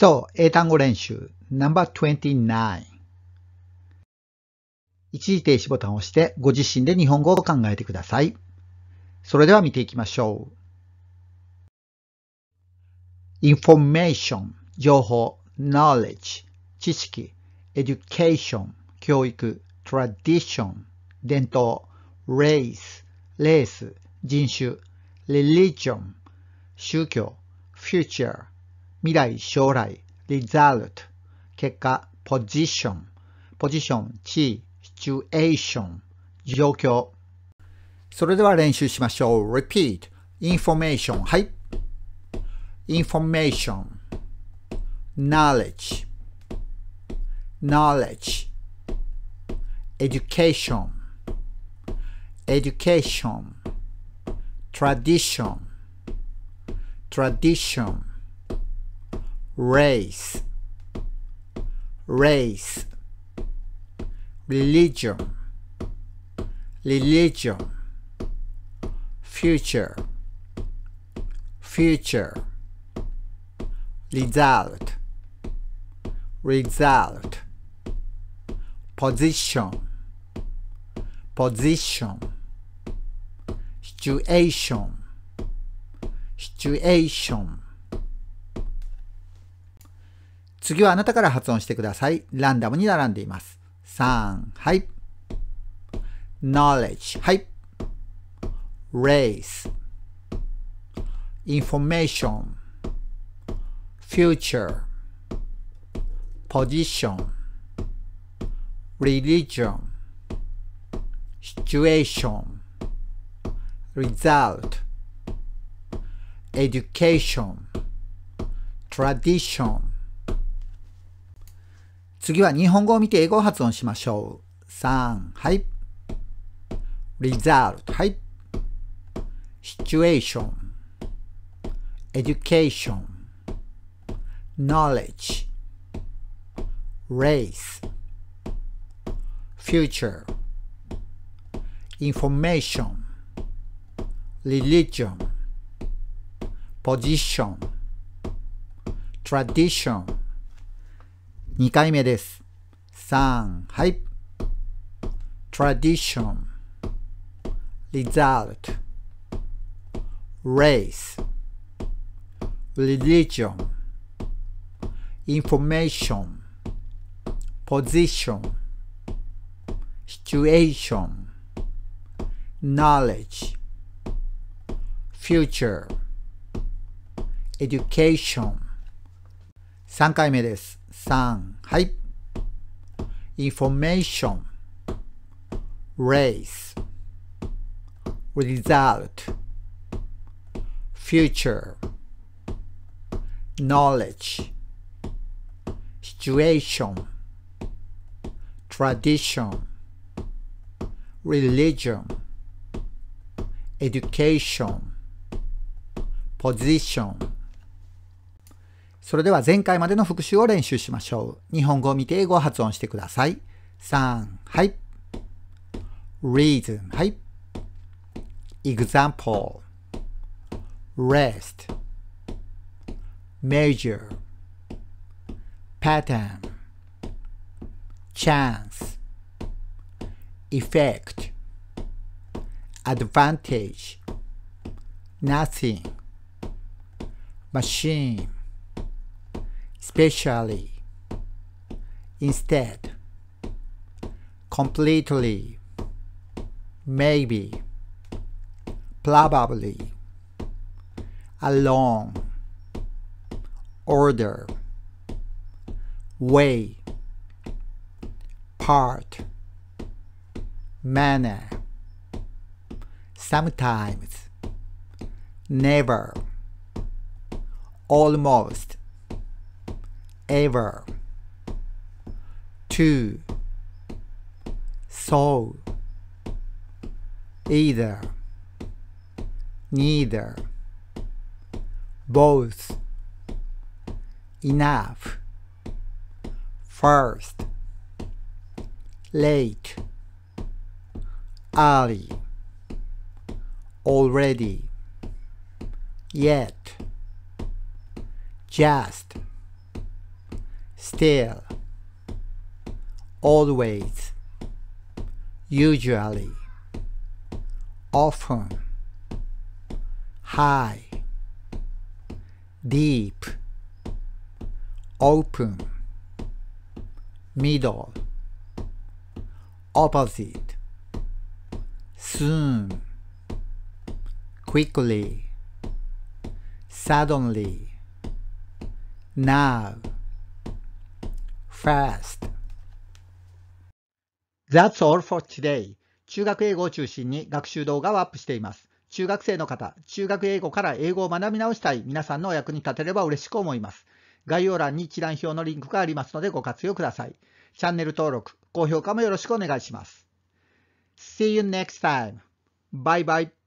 そう、英単語練習 No.29 一時停止ボタンを押してご自身で日本語を考えてください。それでは見ていきましょう。information 情報 knowledge 知識 education 教育 tradition 伝統 race レース人種 religion 宗教 future 未来、将来、result、結果、position、position、地位、situation、状況。それでは練習しましょう。repeat、information、はい。information、knowledge、knowledge、education、education、tradition、tradition race, race, religion, religion, future, future, result, result, position, position, situation, situation 次はあなたから発音してください。ランダムに並んでいます。3、はい。knowledge、はい。race、information、future、position、religion、situation、result、education、tradition、次は日本語を見て英語を発音しましょう。3、はい。result、はい。situation, education, knowledge, race, future, information, religion, position, tradition, 2回目です。3、はい。tradition, result, race, religion, information, position, situation, knowledge, future, education, 3回目です。3、はい。information, race, result, future, knowledge, situation, tradition, religion, education, position, それでは前回までの復習を練習しましょう。日本語を見て英語を発音してください。3、はい。reason, はい。example, rest, measure, pattern, chance, effect, advantage, nothing, machine, specially, instead, completely, maybe, probably, along, order, way, part, manner, sometimes, never, almost, ever to so either neither both enough first late early already yet just still, always, usually, often, high, deep, open, middle, opposite, soon, quickly, suddenly, now, fast. That's all for today. 中学英語を中心に学習動画をアップしています。中学生の方、中学英語から英語を学び直したい皆さんのお役に立てれば嬉しく思います。概要欄に一覧表のリンクがありますのでご活用ください。チャンネル登録、高評価もよろしくお願いします。See you next time. Bye bye.